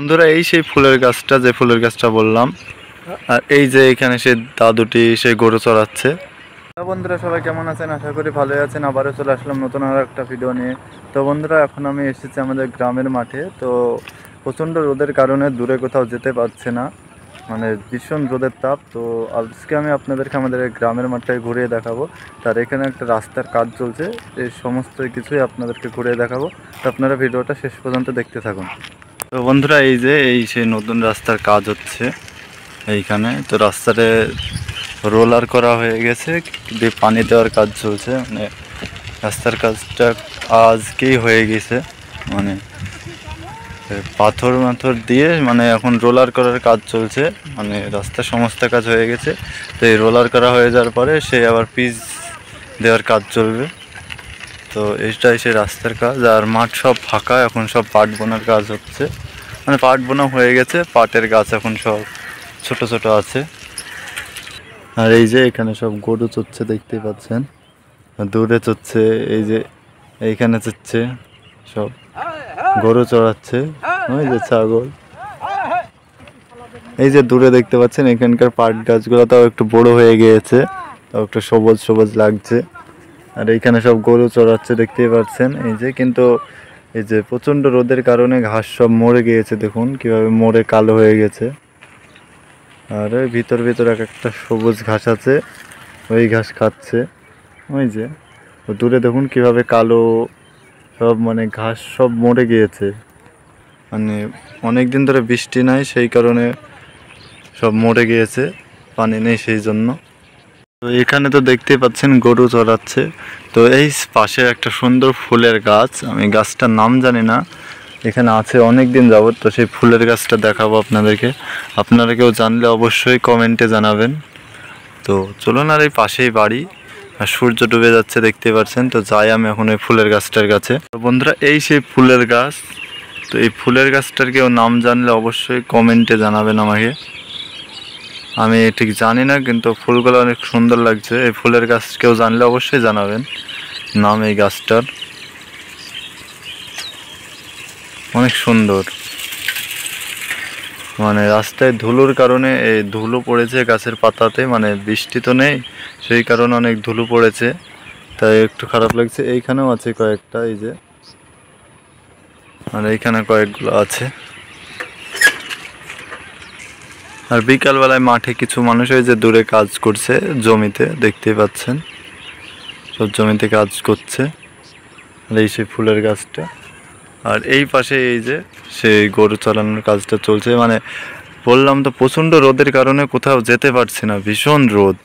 বন্ধুরা এই সেই ফুলের গাছটা যে ফুলের গাছটা বললাম আর এই যে এখানে সে দাদুটি সে গরু চড়াচ্ছে বন্ধুরা সবাই কেমন আছেন আশা করি ভালোই আছেন আবারও চলে আসলাম নতুন আর একটা ভিডিও নিয়ে তো বন্ধুরা এখন আমি এসেছি আমাদের গ্রামের মাঠে তো প্রচণ্ড রোদের কারণে দূরে কোথাও যেতে পারছে না মানে ভীষণ রোদের তাপ তো আজকে আমি আপনাদেরকে আমাদের গ্রামের মাঠটায় ঘুরিয়ে দেখাবো তার এখানে একটা রাস্তার কাজ চলছে এই সমস্ত কিছুই আপনাদেরকে ঘুরিয়ে দেখাবো তো আপনারা ভিডিওটা শেষ পর্যন্ত দেখতে থাকুন তো বন্ধুরা এই যে এই সেই নতুন রাস্তার কাজ হচ্ছে এইখানে তো রাস্তাতে রোলার করা হয়ে গেছে দিয়ে পানি দেওয়ার কাজ চলছে মানে রাস্তার কাজটা আজকেই হয়ে গেছে মানে পাথর মাথর দিয়ে মানে এখন রোলার করার কাজ চলছে মানে রাস্তার সমস্ত কাজ হয়ে গেছে তো এই রোলার করা হয়ে যাওয়ার পরে সে আবার পিস দেওয়ার কাজ চলবে তো এইটাই সে রাস্তার কাজ আর মাঠ সব ফাঁকা এখন সব পাট বোনার কাজ হচ্ছে মানে পাট বোনা হয়ে গেছে পাটের গাছ এখন সব ছোট ছোট আছে আর এই যে এখানে সব গরু চড়ছে দেখতে পাচ্ছেন দূরে চড়ছে এই যে এইখানে চড়ছে সব গরু চড়াচ্ছে ওই যে ছাগল এই যে দূরে দেখতে পাচ্ছেন এখানকার পাট গাছগুলো তাও একটু বড় হয়ে গিয়েছে তাও একটু সবুজ সবুজ লাগছে আর এইখানে সব গরু চড়াচ্ছে দেখতেই পাচ্ছেন এই যে কিন্তু এই যে প্রচণ্ড রোদের কারণে ঘাস সব মরে গিয়েছে দেখুন কিভাবে মরে কালো হয়ে গেছে আর ওই ভিতর ভিতর এক একটা সবুজ ঘাস আছে ওই ঘাস খাচ্ছে ওই যে দূরে দেখুন কিভাবে কালো সব মানে ঘাস সব মরে গিয়েছে মানে অনেক দিন ধরে বৃষ্টি নাই সেই কারণে সব মরে গিয়েছে পানি নেই সেই জন্য তো এখানে তো দেখতে পাচ্ছেন গরু চড়াচ্ছে তো এই পাশে একটা সুন্দর ফুলের গাছ আমি গাছটার নাম জানি না এখানে আছে অনেক দিন যাবৎ তো সেই ফুলের গাছটা দেখাবো আপনাদেরকে আপনারা কেউ জানলে অবশ্যই কমেন্টে জানাবেন তো চলুন আর এই পাশেই বাড়ি আর সূর্য ডুবে যাচ্ছে দেখতে পাচ্ছেন তো যাই আমি এখন ওই ফুলের গাছটার কাছে তো বন্ধুরা এই সেই ফুলের গাছ তো এই ফুলের গাছটার কেউ নাম জানলে অবশ্যই কমেন্টে জানাবেন আমাকে আমি ঠিক জানি না কিন্তু ফুলগুলো অনেক সুন্দর লাগছে এই ফুলের গাছ কেউ জানলে অবশ্যই জানাবেন নাম এই গাছটার অনেক সুন্দর মানে রাস্তায় ধুলোর কারণে এই ধুলো পড়েছে গাছের পাতাতে মানে বৃষ্টি তো নেই সেই কারণে অনেক ধুলো পড়েছে তাই একটু খারাপ লাগছে এইখানেও আছে কয়েকটা এই যে আর এইখানে কয়েকগুলো আছে আর বিকালবেলায় মাঠে কিছু মানুষ ওই যে দূরে কাজ করছে জমিতে দেখতে পাচ্ছেন সব জমিতে কাজ করছে এই সেই ফুলের গাছটা আর এই পাশে এই যে সেই গরু চালানোর কাজটা চলছে মানে বললাম তো প্রচণ্ড রোদের কারণে কোথাও যেতে পারছি না ভীষণ রোদ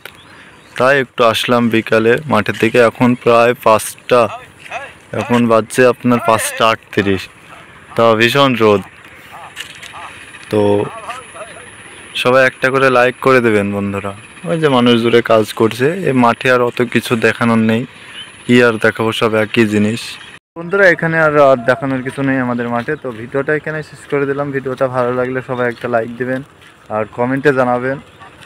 তাই একটু আসলাম বিকালে মাঠের দিকে এখন প্রায় পাঁচটা এখন বাজছে আপনার পাঁচটা আটত্রিশ তা ভীষণ রোদ তো সবাই একটা করে লাইক করে দেবেন বন্ধুরা ওই যে মানুষ জুড়ে কাজ করছে এ মাঠে আর অত কিছু দেখানোর নেই কি আর দেখাবো সব একই জিনিস বন্ধুরা এখানে আর আর দেখানোর কিছু নেই আমাদের মাঠে তো ভিডিওটা এখানে শেষ করে দিলাম ভিডিওটা ভালো লাগলে সবাই একটা লাইক দেবেন আর কমেন্টে জানাবেন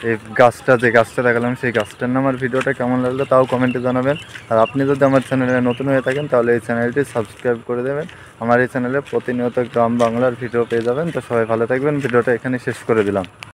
এই গাছটা যে গাছটা দেখালাম সেই গাছটার নাম আর ভিডিওটা কেমন লাগলো তাও কমেন্টে জানাবেন আর আপনি যদি আমার চ্যানেলে নতুন হয়ে থাকেন তাহলে এই চ্যানেলটি সাবস্ক্রাইব করে দেবেন আমার এই চ্যানেলে প্রতিনিয়ত গ্রাম বাংলার ভিডিও পেয়ে যাবেন তো সবাই ভালো থাকবেন ভিডিওটা এখানে শেষ করে দিলাম